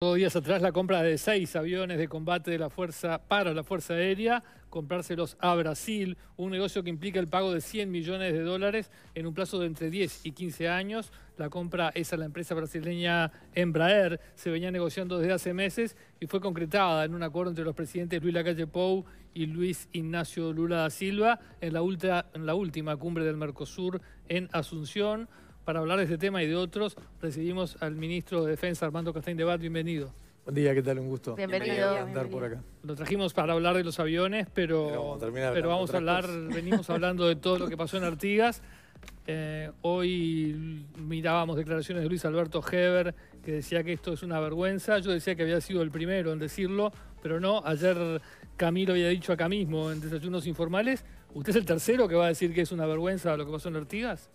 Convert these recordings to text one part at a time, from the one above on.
Dos días atrás la compra de seis aviones de combate de la fuerza para la Fuerza Aérea, comprárselos a Brasil, un negocio que implica el pago de 100 millones de dólares en un plazo de entre 10 y 15 años. La compra es a la empresa brasileña Embraer, se venía negociando desde hace meses y fue concretada en un acuerdo entre los presidentes Luis Lacalle Pou y Luis Ignacio Lula da Silva en la, ultra, en la última cumbre del Mercosur en Asunción para hablar de este tema y de otros, recibimos al ministro de Defensa, Armando Castaín de Bat. Bienvenido. Buen día, ¿qué tal? Un gusto. Bienvenido. a Andar por acá. Lo trajimos para hablar de los aviones, pero, pero, vamos a hablar, venimos hablando de todo lo que pasó en Artigas. Eh, hoy mirábamos declaraciones de Luis Alberto Heber, que decía que esto es una vergüenza. Yo decía que había sido el primero en decirlo, pero no. Ayer Camilo había dicho acá mismo en Desayunos Informales, ¿usted es el tercero que va a decir que es una vergüenza lo que pasó en Artigas?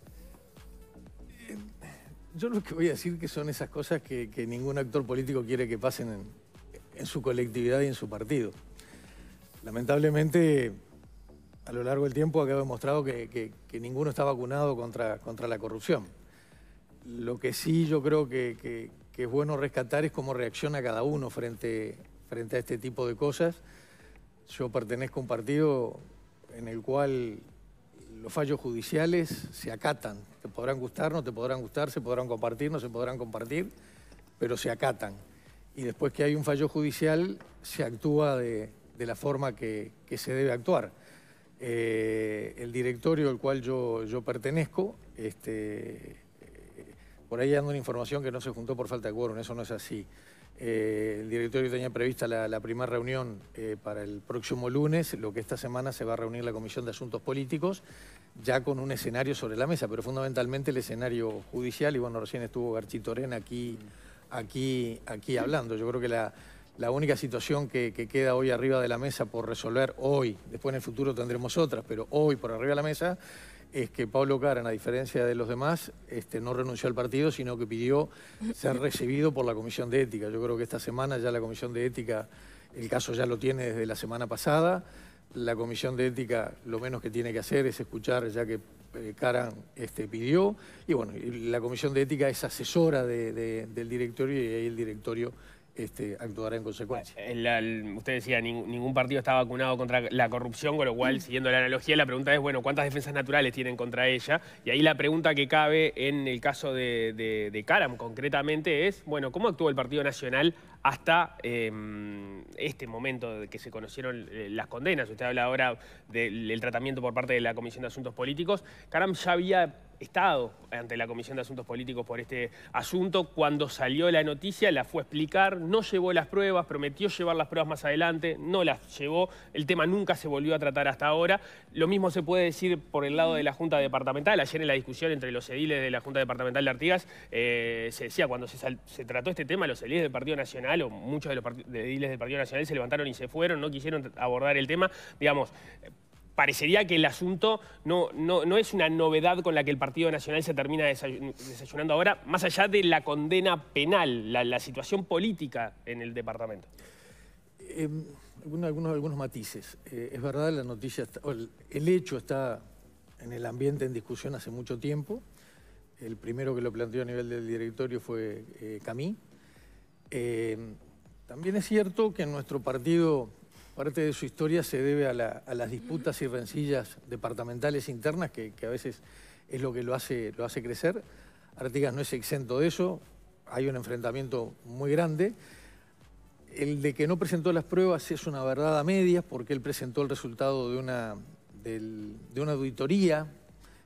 Yo lo que voy a decir que son esas cosas que, ningún actor político quiere que pasen en, su colectividad y en su partido. Lamentablemente, a lo largo del tiempo ha quedado demostrado que, ninguno está vacunado contra, contra la corrupción. Lo que sí yo creo que, es bueno rescatar es cómo reacciona cada uno frente, frente a este tipo de cosas. Yo pertenezco a un partido en el cual los fallos judiciales se acatan te podrán gustar, no te podrán gustar, se podrán compartir, no se podrán compartir, pero se acatan. Y después que hay un fallo judicial, se actúa de, la forma que, se debe actuar. Eh, el directorio al cual yo, yo pertenezco, este, eh, por ahí anda una información que no se juntó por falta de quórum, eso no es así. Eh, el directorio tenía prevista la, primera reunión eh, para el próximo lunes, lo que esta semana se va a reunir la Comisión de Asuntos Políticos, ya con un escenario sobre la mesa, pero fundamentalmente el escenario judicial, y bueno, recién estuvo Garchi aquí, aquí, aquí hablando. Yo creo que la, única situación que, que, queda hoy arriba de la mesa por resolver hoy, después en el futuro tendremos otras, pero hoy por arriba de la mesa es que Pablo Caran, a diferencia de los demás, este, no renunció al partido, sino que pidió ser recibido por la Comisión de Ética. Yo creo que esta semana ya la Comisión de Ética, el caso ya lo tiene desde la semana pasada. La Comisión de Ética lo menos que tiene que hacer es escuchar, ya que eh, Caran este, pidió. Y bueno, la Comisión de Ética es asesora del directorio y ahí el directorio este, actuará en consecuencia. usted decía, ningún partido está vacunado contra la corrupción, con lo cual, mm. siguiendo la analogía, la pregunta es, bueno, ¿cuántas defensas naturales tienen contra ella? Y ahí la pregunta que cabe en el caso de, de Karam concretamente es, bueno, ¿cómo actuó el Partido Nacional hasta em, este momento de que se conocieron eh, las condenas. Usted habla ahora del, tratamiento por parte de la Comisión de Asuntos Políticos. Caram ya había estado ante la Comisión de Asuntos Políticos por este asunto. Cuando salió la noticia, la fue a explicar, no llevó las pruebas, prometió llevar las pruebas más adelante, no las llevó. El tema nunca se volvió a tratar hasta ahora. Lo mismo se puede decir por el lado de la Junta Departamental. Ayer en la discusión entre los ediles de la Junta Departamental de Artigas eh, se decía, cuando se, se trató este tema, los ediles del Partido Nacional o muchos de los de diles del Partido Nacional se levantaron y se fueron, no quisieron abordar el tema. Digamos, parecería que el asunto no, no, es una novedad con la que el Partido Nacional se termina desayunando ahora, más allá de la condena penal, la, situación política en el departamento. Em, algunos, algunos matices. Eh, es verdad, la noticia el, hecho está en el ambiente en discusión hace mucho tiempo. El primero que lo planteó a nivel del directorio fue eh, Camí. Eh, también es cierto que en nuestro partido parte de su historia se debe a, las disputas y rencillas departamentales internas, que, a veces es lo que lo hace, crecer. Artigas no es exento de eso, hay un enfrentamiento muy grande. El de que no presentó las pruebas es una verdad a medias, porque él presentó el resultado de una, auditoría.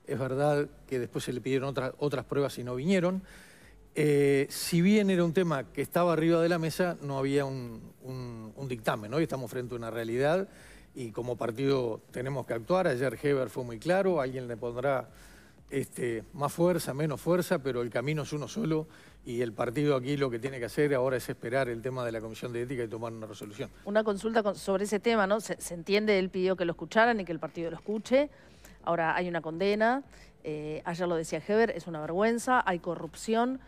Es verdad que después se le pidieron otras pruebas y no vinieron. Eh, si bien era un tema que estaba arriba de la mesa, no había un, dictamen. Hoy estamos frente a una realidad y como partido tenemos que actuar. Ayer Heber fue muy claro, alguien le pondrá este, más fuerza, menos fuerza, pero el camino es uno solo y el partido aquí lo que tiene que hacer ahora es esperar el tema de la Comisión de Ética y tomar una resolución. Una consulta sobre ese tema, ¿no? Se, entiende, él pidió que lo escucharan y que el partido lo escuche. Ahora hay una condena, eh, ayer lo decía Heber, es una vergüenza, hay corrupción.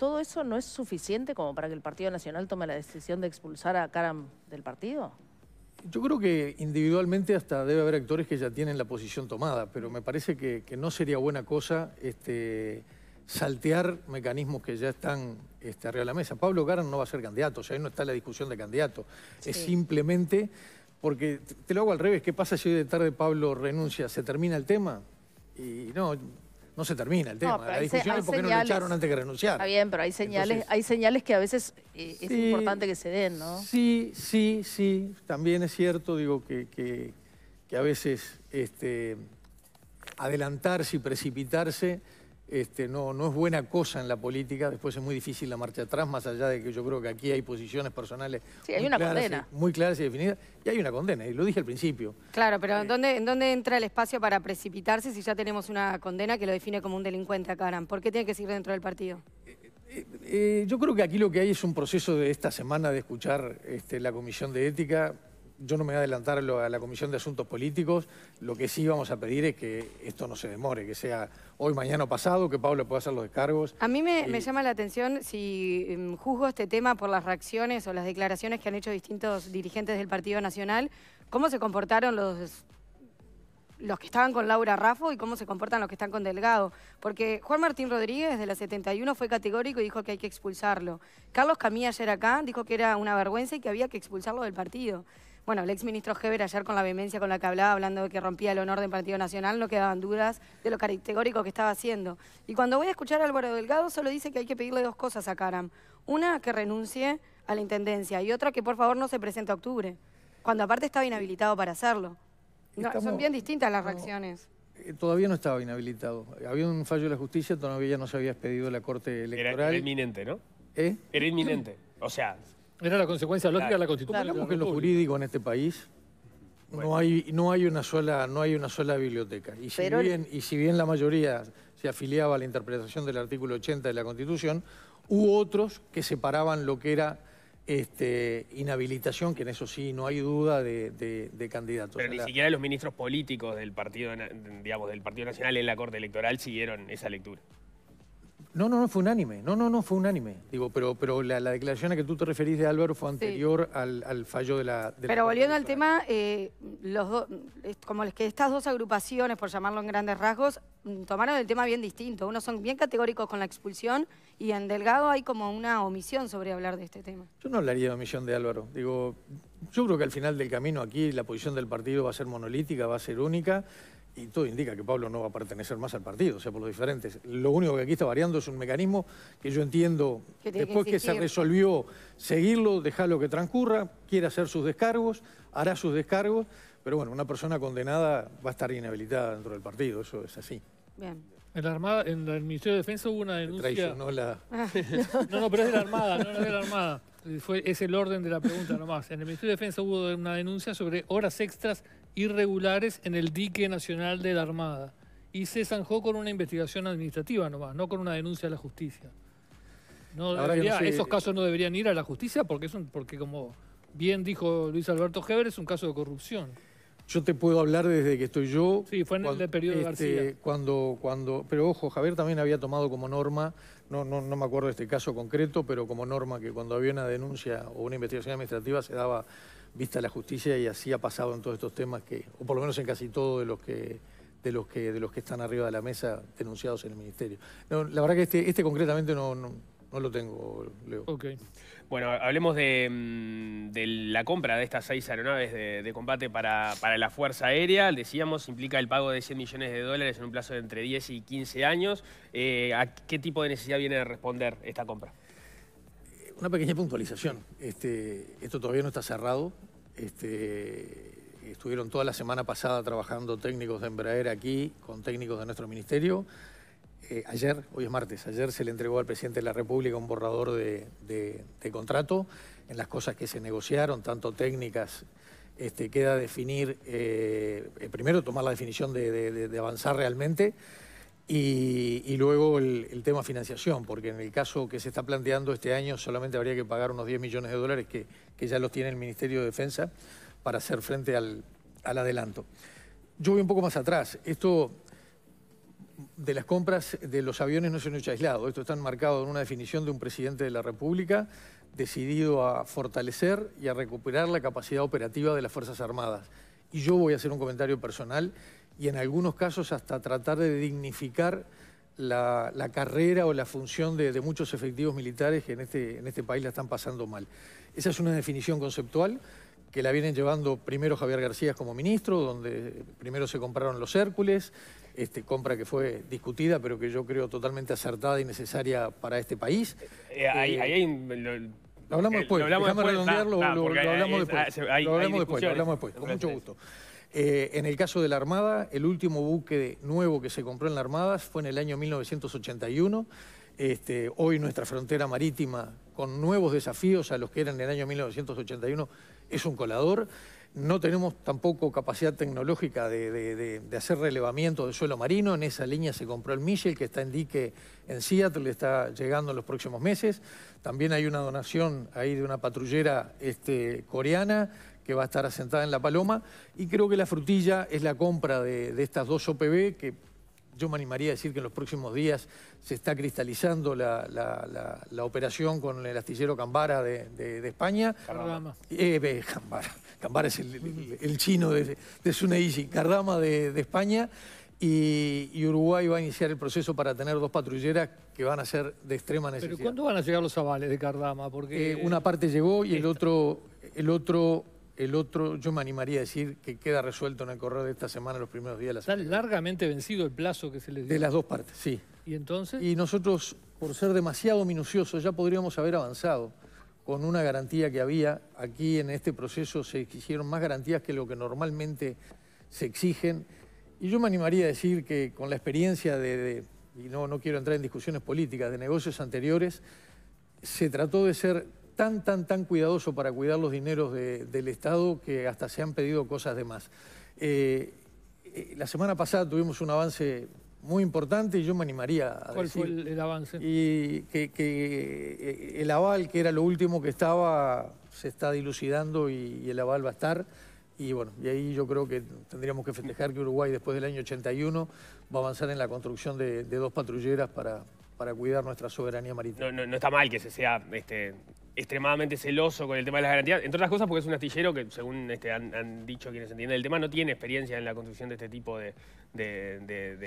¿todo eso no es suficiente como para que el Partido Nacional tome la decisión de expulsar a Karam del partido? Yo creo que individualmente hasta debe haber actores que ya tienen la posición tomada, pero me parece que, no sería buena cosa este, saltear mecanismos que ya están este, arriba de la mesa. Pablo Karam no va a ser candidato, o sea, ahí no está la discusión de candidato. Es simplemente, porque te lo hago al revés, ¿qué pasa si hoy de tarde Pablo renuncia? ¿Se termina el tema? Y no, no se termina el tema. la discusión es porque no lo antes que renunciar. Está bien, pero hay señales, hay señales que a veces eh, es importante que se den, ¿no? Sí, sí, sí. También es cierto, digo, que, a veces este, adelantarse y precipitarse este, no, no es buena cosa en la política, después es muy difícil la marcha atrás, más allá de que yo creo que aquí hay posiciones personales sí, hay muy, una claras, condena. muy y definidas, y hay una condena, y lo dije al principio. Claro, pero ¿en, eh, dónde, ¿en dónde entra el espacio para precipitarse si ya tenemos una condena que lo define como un delincuente a ¿Por qué tiene que seguir dentro del partido? Eh, eh, yo creo que aquí lo que hay es un proceso de esta semana de escuchar este, la Comisión de Ética, yo no me voy a adelantar a la Comisión de Asuntos Políticos. Lo que sí vamos a pedir es que esto no se demore, que sea hoy, mañana o pasado, que Pablo pueda hacer los descargos. A mí me, eh, llama la atención si em, juzgo este tema por las reacciones o las declaraciones que han hecho distintos dirigentes del Partido Nacional. ¿Cómo se comportaron los los que estaban con Laura Raffo y cómo se comportan los que están con Delgado. Porque Juan Martín Rodríguez de la 71 fue categórico y dijo que hay que expulsarlo. Carlos Camilla ayer acá dijo que era una vergüenza y que había que expulsarlo del partido. Bueno, el exministro Heber ayer con la vehemencia con la que hablaba, hablando de que rompía el honor del Partido Nacional, no quedaban dudas de lo categórico que estaba haciendo. Y cuando voy a escuchar a Álvaro Delgado, solo dice que hay que pedirle dos cosas a Caram. Una, que renuncie a la Intendencia y otra, que por favor no se presente a octubre, cuando aparte estaba inhabilitado para hacerlo. son bien distintas las reacciones. Eh, todavía no estaba inhabilitado. Había un fallo de la justicia, todavía no se había expedido la Corte Electoral. Era, inminente, ¿no? ¿Eh? Era inminente. O sea, era la consecuencia lógica de la Constitución. en lo jurídico en este país no hay no hay una sola no hay una sola biblioteca y si bien y si bien la mayoría se afiliaba a la interpretación del artículo 80 de la Constitución, hubo otros que separaban lo que era este, inhabilitación, que en eso sí no hay duda de, candidatos. Pero ni siquiera los ministros políticos del partido, del partido Nacional en la Corte Electoral siguieron esa lectura. No, no, no, fue unánime. No, no, no, fue unánime. Digo, pero, pero la, declaración a que tú te referís de Álvaro fue anterior al, fallo de la... pero volviendo al tema, eh, los como que estas dos agrupaciones, por llamarlo en grandes rasgos, mm, tomaron el tema bien distinto. Unos son bien categóricos con la expulsión y en Delgado hay como una omisión sobre hablar de este tema. Yo no hablaría de omisión de Álvaro. Digo, yo creo que al final del camino aquí la posición del partido va a ser monolítica, va a ser única y todo indica que Pablo no va a pertenecer más al partido, o sea, por lo diferente. Lo único que aquí está variando es un mecanismo que yo entiendo, después que, se resolvió seguirlo, dejarlo que transcurra, quiere hacer sus descargos, hará sus descargos, pero bueno, una persona condenada va a estar inhabilitada dentro del partido, eso es así. Bien. En la Armada, en el Ministerio de Defensa hubo una denuncia... Ah, no la... no, no, pero es de la Armada, no, no es de la Armada. Fue, es el orden de la pregunta nomás. En el Ministerio de Defensa hubo una denuncia sobre horas extras irregulares en el dique nacional de la Armada y se zanjó con una investigación administrativa nomás, no con una denuncia a la justicia. Esos casos no deberían ir a la justicia porque, es un, porque como bien dijo Luis Alberto Heber, es un caso de corrupción. Yo te puedo hablar desde que estoy yo. Sí, fue en el periodo de este, García. Cuando, pero ojo, Javier también había tomado como norma, no, no, no me acuerdo de este caso concreto, pero como norma que cuando había una denuncia o una investigación administrativa se daba vista la justicia y así ha pasado en todos estos temas que, o por lo menos en casi todos de los que de los que de los que están arriba de la mesa denunciados en el ministerio. la verdad que este, este concretamente no, no, lo tengo, Leo. Bueno, hablemos mm, de, la compra de estas seis aeronaves de, combate para, la Fuerza Aérea. Decíamos, implica el pago de 100 millones de dólares en un plazo de entre 10 y 15 años. Eh, ¿A qué tipo de necesidad viene a responder esta compra? una pequeña puntualización. Este, esto todavía no está cerrado. Este, estuvieron toda la semana pasada trabajando técnicos de Embraer aquí con técnicos de nuestro ministerio. Eh, ayer, hoy es martes, ayer se le entregó al presidente de la República un borrador de, contrato en las cosas que se negociaron, tanto técnicas, este, queda definir, eh, eh, primero tomar la definición de avanzar realmente. Y, luego el, tema financiación, porque en el caso que se está planteando este año solamente habría que pagar unos 10 millones de dólares que, ya los tiene el Ministerio de Defensa para hacer frente al, adelanto. Yo voy un poco más atrás. Esto de las compras de los aviones no se un hecho aislado. Esto está enmarcado en una definición de un presidente de la República decidido a fortalecer y a recuperar la capacidad operativa de las Fuerzas Armadas. Y yo voy a hacer un comentario personal y en algunos casos hasta tratar de dignificar la, carrera o la función de, muchos efectivos militares que en este, en este país la están pasando mal. Esa es una definición conceptual que la vienen llevando primero Javier García como ministro, donde primero se compraron los Hércules, este, compra que fue discutida, pero que yo creo totalmente acertada y necesaria para este país. Eh, eh, lo, hablamos eh, después, lo hablamos después, lo, hablamos después, lo hablamos después, con mucho gusto. Eh, en el caso de la Armada, el último buque nuevo que se compró en la Armada fue en el año 1981. Este, hoy nuestra frontera marítima, con nuevos desafíos a los que eran en el año 1981, es un colador. No tenemos tampoco capacidad tecnológica de, hacer relevamiento de suelo marino. En esa línea se compró el Michel, que está en dique en Seattle, está llegando en los próximos meses. También hay una donación ahí de una patrullera este, coreana que va a estar asentada en La Paloma. Y creo que la frutilla es la compra de, estas dos OPB que yo me animaría a decir que en los próximos días se está cristalizando la, operación con el astillero Cambara de, España. Cardama. Eh, Cambara. es el, chino de, de Cardama de, España. Y, Uruguay va a iniciar el proceso para tener dos patrulleras que van a ser de extrema necesidad. ¿Pero cuándo van a llegar los avales de Cardama? Porque... Eh, una parte llegó y el otro, el otro el otro, yo me animaría a decir que queda resuelto en el correo de esta semana, los primeros días de la semana. Está largamente vencido el plazo que se le dio. De las dos partes, sí. ¿Y entonces? Y nosotros, por ser demasiado minuciosos, ya podríamos haber avanzado con una garantía que había. Aquí en este proceso se exigieron más garantías que lo que normalmente se exigen. Y yo me animaría a decir que con la experiencia de, y no, no quiero entrar en discusiones políticas, de negocios anteriores, se trató de ser tan, tan, tan cuidadoso para cuidar los dineros del Estado que hasta se han pedido cosas de más. Eh, eh, la semana pasada tuvimos un avance muy importante y yo me animaría a ¿Cuál fue el, avance? Y que, eh, el aval, que era lo último que estaba, se está dilucidando y, el aval va a estar. Y bueno, y ahí yo creo que tendríamos que festejar que Uruguay después del año 81 va a avanzar en la construcción de, dos patrulleras para, para cuidar nuestra soberanía marítima. No, está mal que se sea este, extremadamente celoso con el tema de las garantías, entre otras cosas porque es un astillero que, según este, han, dicho quienes entienden el tema, no tiene experiencia en la construcción de este tipo de,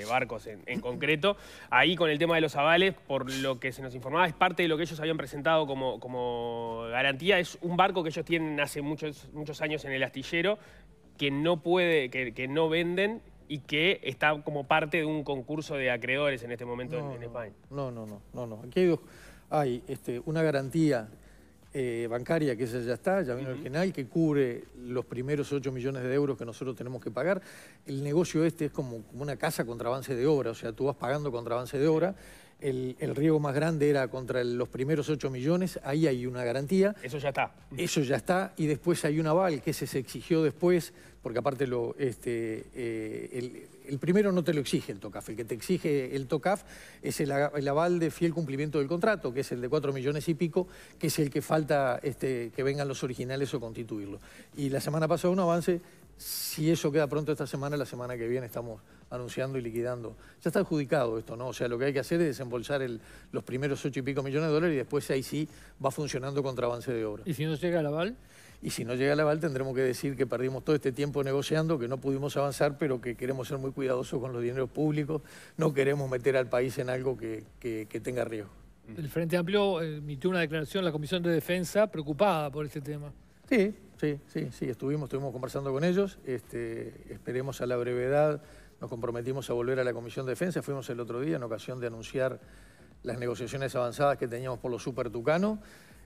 barcos en, concreto. Ahí con el tema de los avales, por lo que se nos informaba, es parte de lo que ellos habían presentado como, garantía. Es un barco que ellos tienen hace muchos, años en el astillero, que no puede, que, no venden y que está como parte de un concurso de acreedores en este momento en, España. No, no, no, no, Aquí hay, este, una garantía eh, bancaria, que esa ya está, ya vino el que cubre los primeros 8 millones de euros que nosotros tenemos que pagar. El negocio este es como, una casa contra avance de obra, o sea, tú vas pagando contra avance de obra el, riego más grande era contra los primeros 8 millones, ahí hay una garantía. Eso ya está. Eso ya está, y después hay un aval que se exigió después, porque aparte lo, este, eh, el, primero no te lo exige el TOCAF, el que te exige el TOCAF es el, aval de fiel cumplimiento del contrato, que es el de 4 millones y pico, que es el que falta este, que vengan los originales o constituirlo. Y la semana pasada un avance si eso queda pronto esta semana, la semana que viene estamos anunciando y liquidando. Ya está adjudicado esto, ¿no? O sea, lo que hay que hacer es desembolsar los primeros ocho y pico millones de dólares y después ahí sí va funcionando contra avance de obra. ¿Y si no llega el aval? Y si no llega el aval tendremos que decir que perdimos todo este tiempo negociando, que no pudimos avanzar, pero que queremos ser muy cuidadosos con los dineros públicos, no queremos meter al país en algo que, que tenga riesgo. El Frente Amplio eh, emitió una declaración la Comisión de Defensa preocupada por este tema. Sí, Sí, sí, sí, estuvimos, estuvimos conversando con ellos. Este, esperemos a la brevedad, nos comprometimos a volver a la Comisión de Defensa. Fuimos el otro día en ocasión de anunciar las negociaciones avanzadas que teníamos por los Super Tucano.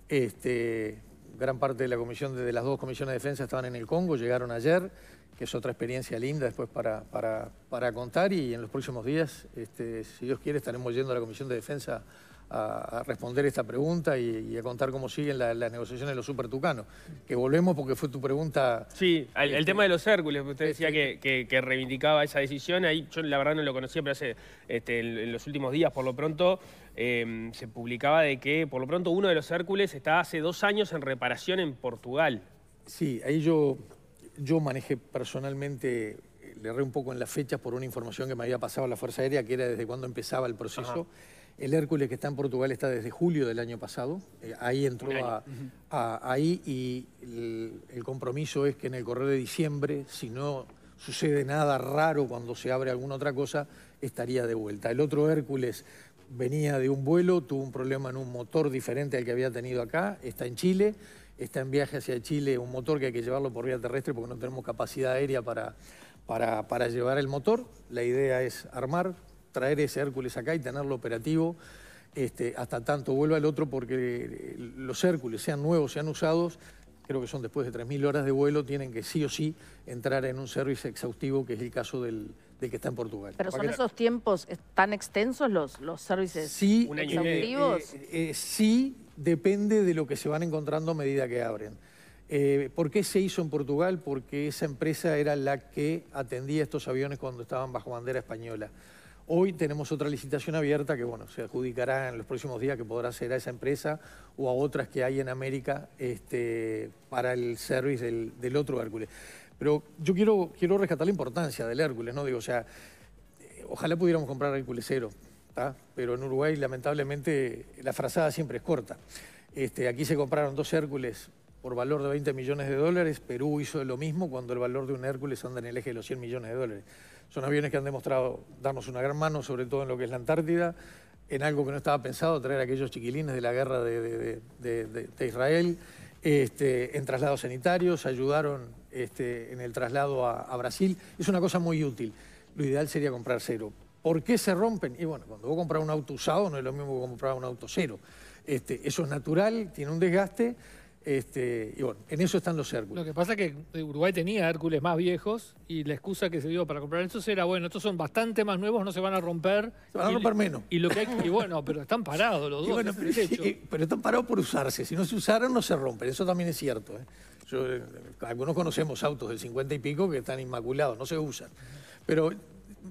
Este, gran parte de la comisión, de las dos comisiones de defensa estaban en el Congo, llegaron ayer, que es otra experiencia linda después para, para, contar y en los próximos días, este, si Dios quiere, estaremos yendo a la comisión de defensa a, responder esta pregunta y, a contar cómo siguen las negociaciones de los supertucanos. Que volvemos porque fue tu pregunta. Sí, el, este, tema de los Hércules, usted decía que, reivindicaba esa decisión. Ahí yo la verdad no lo conocía, pero hace, este, en los últimos días, por lo pronto, em, se publicaba de que por lo pronto uno de los Hércules está hace dos años en reparación en Portugal. Sí, ahí yo, yo manejé personalmente le erré un poco en las fechas por una información que me había pasado a la Fuerza Aérea, que era desde cuándo empezaba el proceso. El Hércules que está en Portugal está desde julio del año pasado. Eh, ahí entró ahí y el, compromiso es que en el correo de diciembre, si no sucede nada raro cuando se abre alguna otra cosa, estaría de vuelta. El otro Hércules venía de un vuelo, tuvo un problema en un motor diferente al que había tenido acá, está en Chile, está en viaje hacia Chile, un motor que hay que llevarlo por vía terrestre porque no tenemos capacidad aérea para, para, para llevar el motor. La idea es armar, traer ese Hércules acá y tenerlo operativo este, hasta tanto vuelva al otro porque eh, los Hércules, sean nuevos, sean usados, creo que son después de 3.000 horas de vuelo, tienen que sí o sí entrar en un servicio exhaustivo, que es el caso del, que está en Portugal. Pero son esos tiempos tan extensos los, los services sí, eh, exhaustivos. Eh, sí, depende de lo que se van encontrando a medida que abren. ¿Por qué se hizo en Portugal? Porque esa empresa era la que atendía estos aviones cuando estaban bajo bandera española. Hoy tenemos otra licitación abierta que bueno, se adjudicará en los próximos días, que podrá ser a esa empresa o a otras que hay en América este, para el service del, otro Hércules. Pero yo quiero, quiero rescatar la importancia del Hércules, ¿no? Digo, o sea, eh, ojalá pudiéramos comprar Hércules cero, pero en Uruguay lamentablemente la frazada siempre es corta. Este, aquí se compraron dos Hércules por valor de 20 millones de dólares, Perú hizo lo mismo cuando el valor de un Hércules anda en el eje de los 100 millones de dólares. Son aviones que han demostrado darnos una gran mano, sobre todo en lo que es la Antártida, en algo que no estaba pensado, traer a aquellos chiquilines de la guerra de, Israel, este, en traslados sanitarios, ayudaron este, en el traslado a, Brasil. Es una cosa muy útil. Lo ideal sería comprar cero. ¿Por qué se rompen? Y bueno, cuando vos compras un auto usado no es lo mismo que comprar un auto cero. Este, eso es natural, tiene un desgaste. Este, y bueno, en eso están los Hércules. Lo que pasa es que eh, Uruguay tenía Hércules más viejos y la excusa que se dio para comprar estos era, bueno, estos son bastante más nuevos, no se van a romper. Se van a romper menos. Y, bueno, pero están parados los dos. pero, están parados por usarse. Si no se usaron, no se rompen. Eso también es cierto. ¿eh? Eh, algunos conocemos autos del 50 y pico que están inmaculados, no se usan. Pero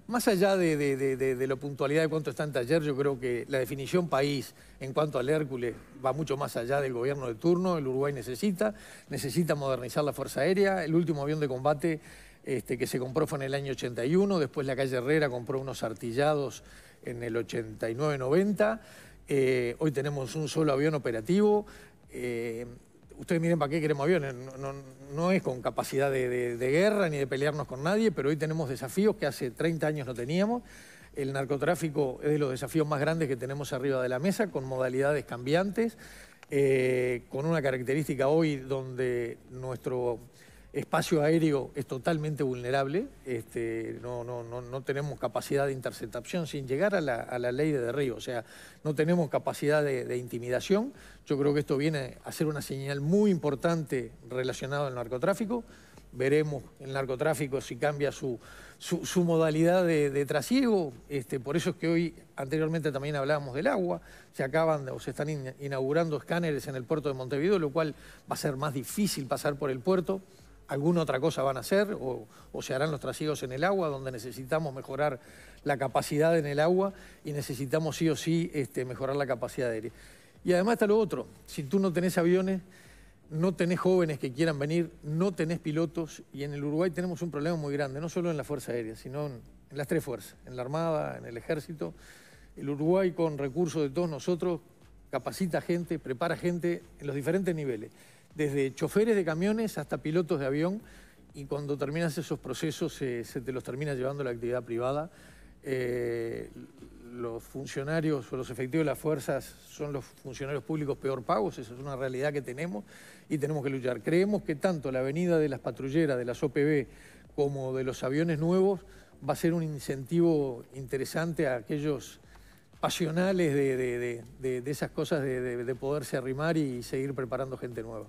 más allá de, la puntualidad de cuánto está en taller, yo creo que la definición país en cuanto al Hércules va mucho más allá del gobierno de turno. El Uruguay necesita, necesita modernizar la Fuerza Aérea. El último avión de combate este, que se compró fue en el año 81, después la calle Herrera compró unos artillados en el 89-90. Eh, hoy tenemos un solo avión operativo. Eh, ustedes miren para qué queremos aviones, no, es con capacidad de, guerra ni de pelearnos con nadie, pero hoy tenemos desafíos que hace 30 años no teníamos. El narcotráfico es de los desafíos más grandes que tenemos arriba de la mesa, con modalidades cambiantes, eh, con una característica hoy donde nuestro espacio aéreo es totalmente vulnerable, este, no, tenemos capacidad de interceptación sin llegar a la, ley de derribo, o sea, no tenemos capacidad de, intimidación. Yo creo que esto viene a ser una señal muy importante relacionada al narcotráfico. Veremos el narcotráfico si cambia su, modalidad de, trasiego. Este, por eso es que hoy anteriormente también hablábamos del agua. Se acaban o se están inaugurando escáneres en el puerto de Montevideo, lo cual va a ser más difícil pasar por el puerto alguna otra cosa van a hacer o, se harán los trasiegos en el agua, donde necesitamos mejorar la capacidad en el agua y necesitamos sí o sí este, mejorar la capacidad aérea. Y además está lo otro, si tú no tenés aviones, no tenés jóvenes que quieran venir, no tenés pilotos y en el Uruguay tenemos un problema muy grande, no solo en la Fuerza Aérea, sino en las tres fuerzas, en la Armada, en el Ejército. El Uruguay con recursos de todos nosotros capacita gente, prepara gente en los diferentes niveles desde choferes de camiones hasta pilotos de avión y cuando terminas esos procesos eh, se te los termina llevando la actividad privada. Eh, los funcionarios o los efectivos de las fuerzas son los funcionarios públicos peor pagos, esa es una realidad que tenemos y tenemos que luchar. Creemos que tanto la venida de las patrulleras, de las OPB, como de los aviones nuevos, va a ser un incentivo interesante a aquellos pasionales de esas cosas de poderse arrimar y seguir preparando gente nueva.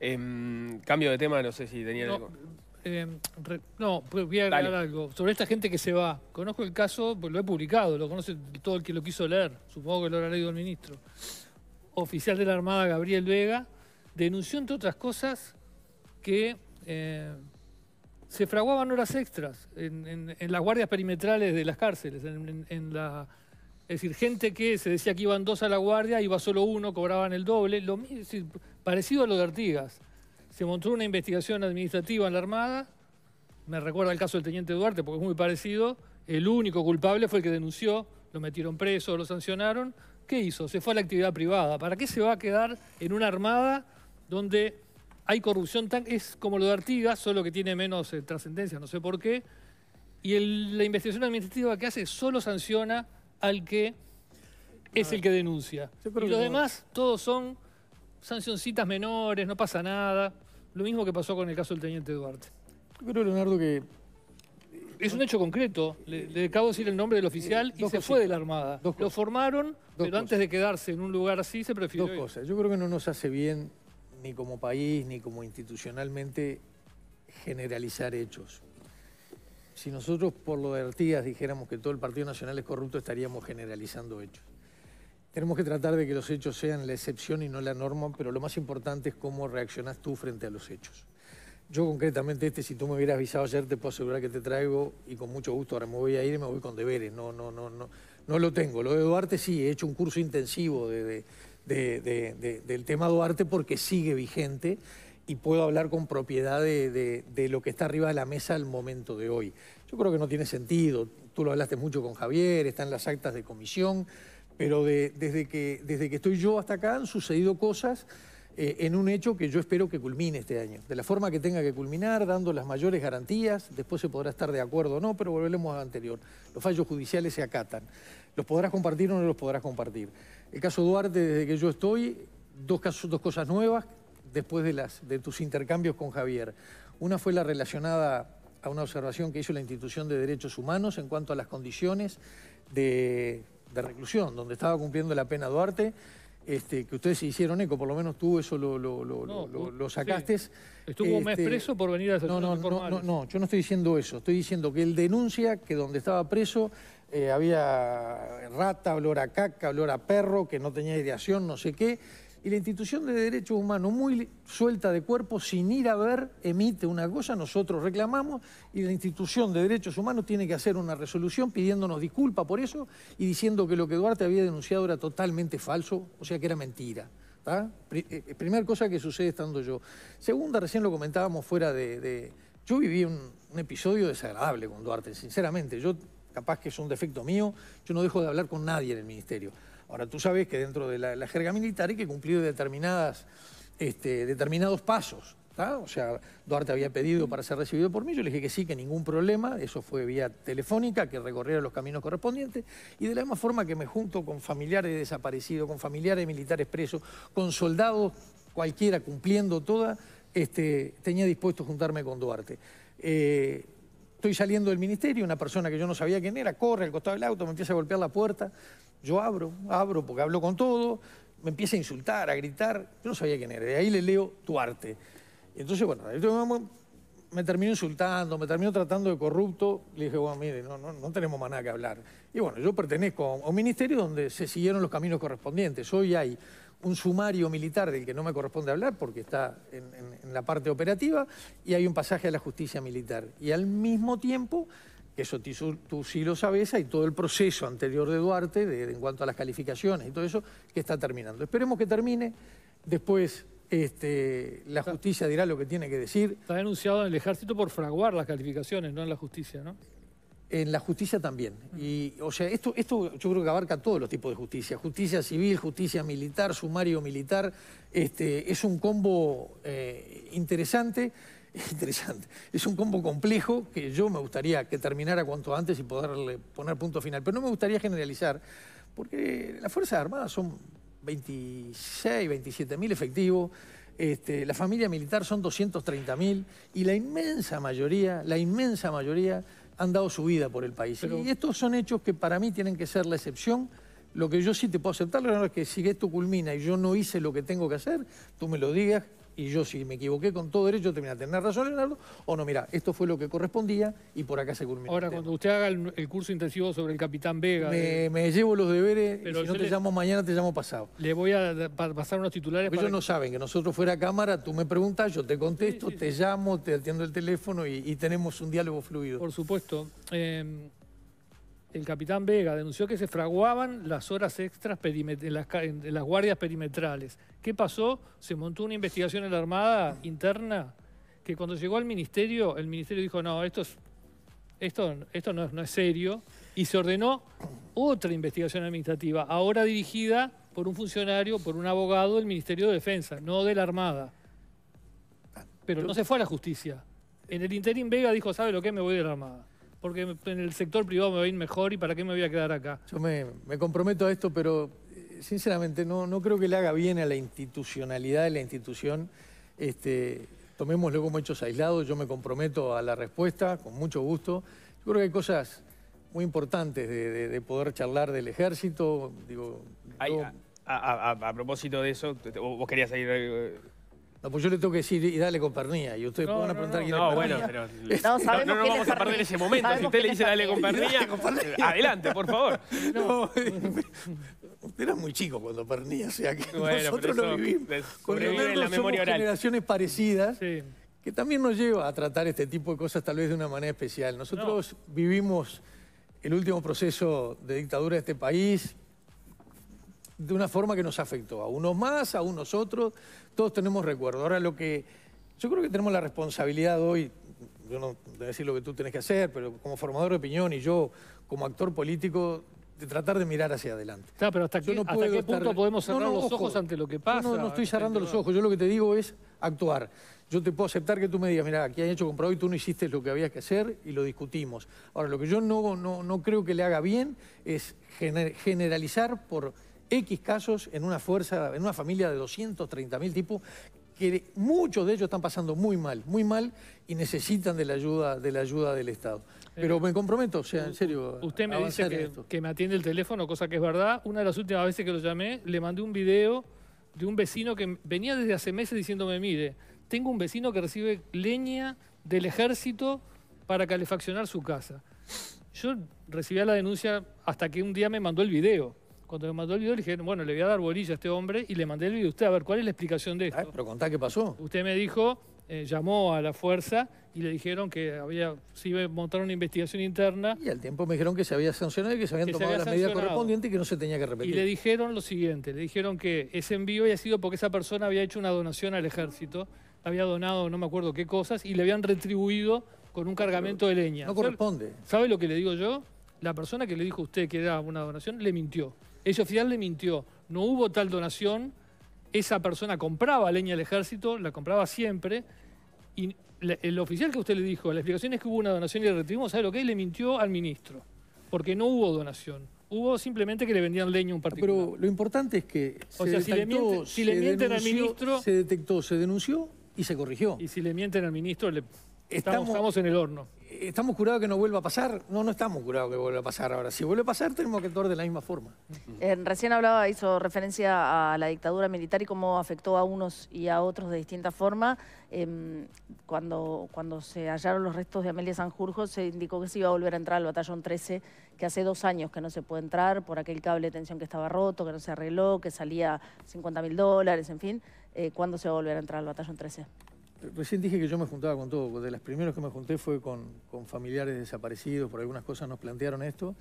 Em, cambio de tema, no sé si tenía algo. Em, no, voy a agregar algo. Sobre esta gente que se va. Conozco el caso, pues, lo he publicado, lo conoce todo el que lo quiso leer. Supongo que lo habrá leído el ministro. Oficial de la Armada Gabriel Vega denunció, entre otras cosas, que em, se fraguaban horas extras en, las guardias perimetrales de las cárceles, en, Es decir, gente que se decía que iban dos a la guardia, iba solo uno, cobraban el doble. Lo, mismo... Parecido a lo de Artigas. Se montó una investigación administrativa en la Armada. Me recuerda el caso del teniente Duarte porque es muy parecido. El único culpable fue el que denunció, lo metieron preso, lo sancionaron. ¿Qué hizo? Se fue a la actividad privada. ¿Para qué se va a quedar en una armada donde hay corrupción tan. es como lo de Artigas, solo que tiene menos eh, trascendencia, no sé por qué. Y la investigación administrativa que hace solo sanciona al que es el que denuncia. y los demás, todos son sancioncitas menores, no pasa nada. Lo mismo que pasó con el caso del Teniente Duarte. Creo, Leonardo, que... Es un hecho concreto. Le, acabo de decir el nombre del oficial y se fue de la Armada. Lo formaron, pero antes de quedarse en un lugar así, se prefirió... Dos cosas. Yo creo que no nos hace bien, ni como país, ni como institucionalmente, generalizar hechos. Si nosotros por lo de Artigas dijéramos que todo el Partido Nacional es corrupto, estaríamos generalizando hechos. Tenemos que tratar de que los hechos sean la excepción y no la norma, pero lo más importante es cómo reaccionás tú frente a los hechos. Yo concretamente este, si tú me hubieras avisado ayer, te puedo asegurar que te traigo y con mucho gusto ahora me voy a ir y me voy con deberes. No, no, no, no, no lo tengo. Lo de Duarte sí, he hecho un curso intensivo del tema Duarte porque sigue vigente y puedo hablar con propiedad de, lo que está arriba de la mesa al momento de hoy. Yo creo que no tiene sentido. Tú lo hablaste mucho con Javier, Están en las actas de comisión pero desde, que, desde que estoy yo hasta acá han sucedido cosas eh, en un hecho que yo espero que culmine este año. De la forma que tenga que culminar, dando las mayores garantías, después se podrá estar de acuerdo o no, pero volveremos lo anterior. Los fallos judiciales se acatan. ¿Los podrás compartir o no los podrás compartir? El caso Duarte, desde que yo estoy, dos, casos, dos cosas nuevas después de, las, de tus intercambios con Javier. Una fue la relacionada a una observación que hizo la institución de derechos humanos en cuanto a las condiciones de de reclusión, donde estaba cumpliendo la pena Duarte, este, que ustedes se hicieron eco, por lo menos tú eso lo, sacaste. Estuvo un mes este, preso por venir a no, no, no, no, yo no estoy diciendo eso, estoy diciendo que él denuncia que donde estaba preso eh, había rata, olor a caca, olor a perro, que no tenía ideación, no sé qué y la institución de derechos humanos, muy suelta de cuerpo, sin ir a ver, emite una cosa, nosotros reclamamos, y la institución de derechos humanos tiene que hacer una resolución pidiéndonos disculpa por eso y diciendo que lo que Duarte había denunciado era totalmente falso, o sea que era mentira. Eh, eh, Primera cosa que sucede estando yo. Segunda, recién lo comentábamos fuera de... Yo viví un, un, episodio desagradable con Duarte, sinceramente. Yo, capaz que es un defecto mío, yo no dejo de hablar con nadie en el ministerio. Ahora, tú sabes que dentro de la, jerga militar hay que cumplir determinadas, este, determinados pasos. O sea, Duarte había pedido para ser recibido por mí, yo le dije que sí, que ningún problema, eso fue vía telefónica, que recorriera los caminos correspondientes, y de la misma forma que me junto con familiares desaparecidos, con familiares militares presos, con soldados, cualquiera cumpliendo toda, este, tenía dispuesto a juntarme con Duarte. Eh, Estoy saliendo del ministerio, una persona que yo no sabía quién era, corre al costado del auto, me empieza a golpear la puerta. Yo abro, abro porque hablo con todo, me empieza a insultar, a gritar. Yo no sabía quién era. De ahí le leo tu arte. Entonces, bueno, me terminó insultando, me terminó tratando de corrupto. Le dije, bueno, mire, no, no, tenemos más nada que hablar. Y bueno, yo pertenezco a un ministerio donde se siguieron los caminos correspondientes. Hoy hay un sumario militar del que no me corresponde hablar porque está en, la parte operativa y hay un pasaje a la justicia militar. Y al mismo tiempo que eso tú, sí lo sabes, hay todo el proceso anterior de Duarte en cuanto a las calificaciones y todo eso que está terminando. Esperemos que termine, después este, la justicia dirá lo que tiene que decir. Está denunciado en el ejército por fraguar las calificaciones, no en la justicia, ¿no? en la justicia también. Y, o sea, esto, esto yo creo que abarca todos los tipos de justicia. Justicia civil, justicia militar, sumario militar. Este, es un combo eh, interesante, interesante. Es un combo complejo que yo me gustaría que terminara cuanto antes y poderle poner punto final. Pero no me gustaría generalizar, porque las Fuerzas Armadas son 26, 27 mil efectivos. Este, la familia militar son 230 mil y la inmensa mayoría, la inmensa mayoría han dado su vida por el país. Y estos son hechos que para mí tienen que ser la excepción. Lo que yo sí te puedo aceptar, es que si esto culmina y yo no hice lo que tengo que hacer, tú me lo digas, y yo si me equivoqué con todo derecho, a tener razón Leonardo? O no, mira, esto fue lo que correspondía y por acá se culminó. Ahora, cuando usted haga el, curso intensivo sobre el Capitán Vega... Me, llevo los deberes, si no te llamo mañana, te llamo pasado. Le voy a pasar unos titulares para Ellos no saben que nosotros fuera cámara, tú me preguntas, yo te contesto, te llamo, te atiendo el teléfono y, tenemos un diálogo fluido. Por supuesto. Em, el capitán Vega denunció que se fraguaban las horas extras en las, guardias perimetrales. ¿Qué pasó? Se montó una investigación en la Armada interna que cuando llegó al ministerio, el ministerio dijo, no, esto, esto, no, es serio, y se ordenó otra investigación administrativa, ahora dirigida por un funcionario, por un abogado del Ministerio de Defensa, no de la Armada. Pero no se fue a la justicia. En el Interim Vega dijo, ¿sabe lo que? Me voy de la Armada porque en el sector privado me va a ir mejor y para qué me voy a quedar acá. Yo me, comprometo a esto, pero eh, sinceramente no, no creo que le haga bien a la institucionalidad de la institución. Este, tomémoslo como hechos aislados, yo me comprometo a la respuesta con mucho gusto. Yo creo que hay cosas muy importantes de, poder charlar del ejército. Digo, a, propósito de eso, vos querías ir... No, pues yo le tengo que decir y dale con pernía. Y ustedes pueden van a preguntar no, quién no, bueno, pero No, nos vamos a perder ese momento. Si usted le dice dale con pernía, adelante, por favor. usted era muy chico cuando pernía, o sea que nosotros lo vivimos. Con Leonardo la somos oral. generaciones parecidas. Que también nos lleva a tratar este tipo de cosas tal vez de una manera especial. Nosotros vivimos el último proceso de dictadura de este país, de una forma que nos afectó, a unos más, a unos otros, todos tenemos recuerdo. Ahora lo que yo creo que tenemos la responsabilidad hoy, yo no a decir lo que tú tenés que hacer, pero como formador de opinión y yo como actor político, de tratar de mirar hacia adelante. Claro, pero ¿hasta qué, punto podemos cerrar los ojos ante lo que pasa? No, no, estoy este cerrando los ojos, yo lo que te digo es actuar. Yo te puedo aceptar que tú me digas, mira, aquí han hecho comprado y tú no hiciste lo que había que hacer y lo discutimos. Ahora, lo que yo no, no, no creo que le haga bien es generalizar por X casos en una fuerza, en una familia de 230.000 tipos, que muchos de ellos están pasando muy mal, muy mal, y necesitan de la ayuda, de la ayuda del Estado. Eh, Pero me comprometo, o sea, en serio. Usted me dice que, que, me atiende el teléfono, cosa que es verdad. Una de las últimas veces que lo llamé, le mandé un video de un vecino que venía desde hace meses diciéndome, mire, tengo un vecino que recibe leña del ejército para calefaccionar su casa. Yo recibía la denuncia hasta que un día me mandó el video. Cuando me mandó el video, le dije, bueno, le voy a dar bolilla a este hombre y le mandé el video usted a ver cuál es la explicación de esto. pero contá qué pasó. Usted me dijo, eh, llamó a la fuerza y le dijeron que había, se iba a montar una investigación interna. Y al tiempo me dijeron que se había sancionado y que se habían tomado las medidas correspondientes y que no se tenía que repetir. Y le dijeron lo siguiente, le dijeron que ese envío había sido porque esa persona había hecho una donación al ejército, había donado no me acuerdo qué cosas y le habían retribuido con un cargamento de leña. No corresponde. ¿Sabe lo que le digo yo? La persona que le dijo a usted que era una donación le mintió. Ese oficial le mintió, no hubo tal donación, esa persona compraba leña al ejército, la compraba siempre, y el oficial que usted le dijo, la explicación es que hubo una donación y le retribuimos, ¿sabe lo que? Le mintió al ministro, porque no hubo donación. Hubo simplemente que le vendían leña a un particular. Pero lo importante es que si le, mienten al ministro... Se detectó, se denunció y se corrigió. Y si le mienten al ministro, le, Estamos, estamos, en el horno. ¿Estamos curados que no vuelva a pasar? No, no estamos curados que vuelva a pasar ahora. Si vuelve a pasar, tenemos que actuar de la misma forma. Eh, recién hablaba, hizo referencia a la dictadura militar y cómo afectó a unos y a otros de distinta forma. Em, cuando, cuando se hallaron los restos de Amelia Sanjurjo, se indicó que se iba a volver a entrar al batallón 13, que hace dos años que no se puede entrar por aquel cable de tensión que estaba roto, que no se arregló, que salía 50 mil dólares, en fin. Eh, ¿Cuándo se va a volver a entrar al batallón 13? Recién dije que yo me juntaba con todo. De las primeras que me junté fue con, familiares desaparecidos, por algunas cosas nos plantearon esto.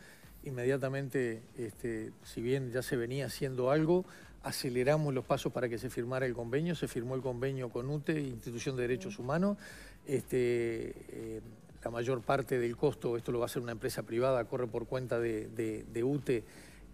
Inmediatamente, este, si bien ya se venía haciendo algo, aceleramos los pasos para que se firmara el convenio. Se firmó el convenio con UTE, Institución de Derechos Humanos. Este, eh, la mayor parte del costo, esto lo va a hacer una empresa privada, corre por cuenta de UTE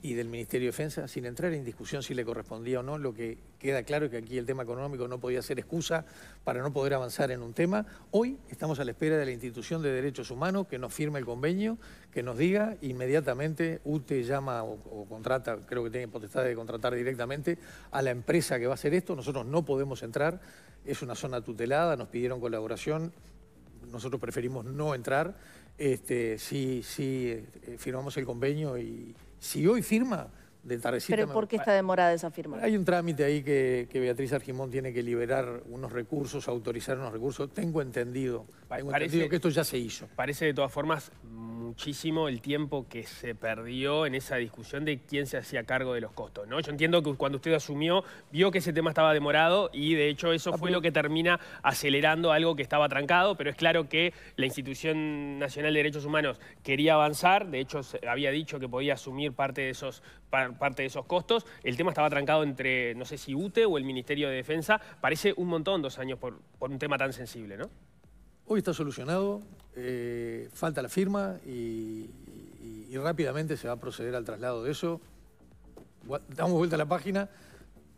y del Ministerio de Defensa, sin entrar en discusión si le correspondía o no, lo que queda claro es que aquí el tema económico no podía ser excusa para no poder avanzar en un tema. Hoy estamos a la espera de la institución de derechos humanos que nos firme el convenio, que nos diga inmediatamente, UTE llama o, contrata, creo que tiene potestad de contratar directamente a la empresa que va a hacer esto, nosotros no podemos entrar, es una zona tutelada, nos pidieron colaboración, nosotros preferimos no entrar, este, si, si eh, firmamos el convenio y si hoy firma de recién. ¿Pero por qué está demorada esa firma? Hay un trámite ahí que, que Beatriz Argimón tiene que liberar unos recursos, autorizar unos recursos. Tengo entendido parece, que esto ya se hizo. Parece de todas formas muchísimo el tiempo que se perdió en esa discusión de quién se hacía cargo de los costos. ¿no? Yo entiendo que cuando usted asumió, vio que ese tema estaba demorado y de hecho eso fue lo que termina acelerando algo que estaba trancado, pero es claro que la Institución Nacional de Derechos Humanos quería avanzar, de hecho había dicho que podía asumir parte de esos, parte de esos costos. El tema estaba trancado entre, no sé si UTE o el Ministerio de Defensa. Parece un montón dos años por, por un tema tan sensible, ¿no? Hoy está solucionado, eh, falta la firma y, rápidamente se va a proceder al traslado de eso. Damos vuelta a la página,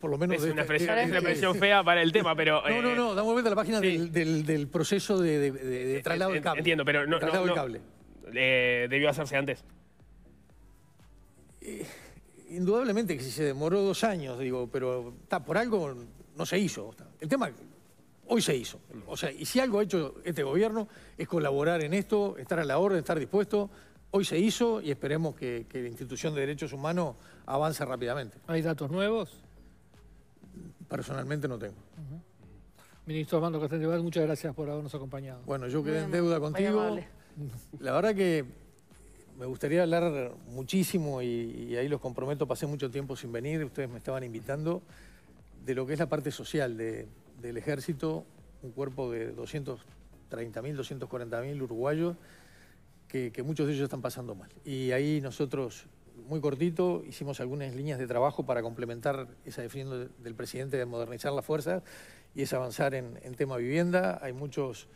por lo menos... Es, una, expresión, fea para el tema, pero... No, no, eh, no, damos vuelta a la página del, proceso de, eh, traslado del cable. Entiendo, pero no... Traslado no, debió hacerse antes. indudablemente que si se demoró dos años, digo, pero está por algo no se hizo. El tema hoy se hizo. O sea, y si algo ha hecho este gobierno es colaborar en esto, estar a la orden, estar dispuesto. Hoy se hizo y esperemos que, la institución de derechos humanos avance rápidamente. ¿Hay datos nuevos? Personalmente no tengo. Ministro Armando Castellán, muchas gracias por habernos acompañado. Bueno, yo quedé en deuda contigo. La verdad que me gustaría hablar muchísimo y, y, ahí los comprometo, pasé mucho tiempo sin venir, ustedes me estaban invitando, de lo que es la parte social de, del ejército, un cuerpo de 230.000, 240.000 uruguayos, que, muchos de ellos están pasando mal. Y ahí nosotros muy cortito, hicimos algunas líneas de trabajo para complementar esa definición del presidente de modernizar las fuerzas y es avanzar en, en tema vivienda. Hay muchos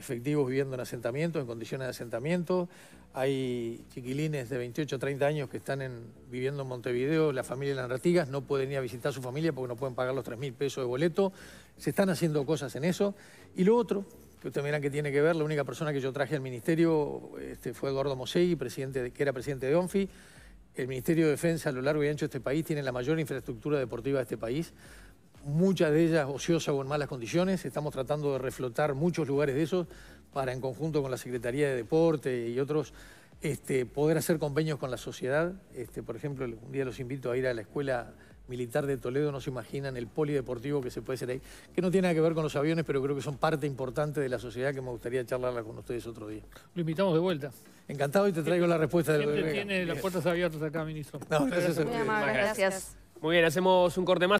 efectivos viviendo en asentamiento, en condiciones de asentamiento. Hay chiquilines de 28 30 años que están en, viviendo en Montevideo, la familia de las Ratigas, no pueden ir a visitar a su familia porque no pueden pagar los 3.000 pesos de boleto. Se están haciendo cosas en eso. Y lo otro, que ustedes miran que tiene que ver, la única persona que yo traje al ministerio este, fue Eduardo Mosegui, presidente de, que era presidente de ONFI. El Ministerio de Defensa a lo largo y ancho de este país tiene la mayor infraestructura deportiva de este país muchas de ellas ociosas o en malas condiciones. Estamos tratando de reflotar muchos lugares de esos para, en conjunto con la Secretaría de Deporte y otros, este, poder hacer convenios con la sociedad. Este, por ejemplo, un día los invito a ir a la escuela militar de Toledo, no se imaginan el polideportivo que se puede hacer ahí, que no tiene nada que ver con los aviones, pero creo que son parte importante de la sociedad que me gustaría charlarla con ustedes otro día. Lo invitamos de vuelta. Encantado y te traigo la respuesta. Siempre tiene las puertas abiertas acá, ministro. No, gracias. gracias. Muy bien, hacemos un corte más.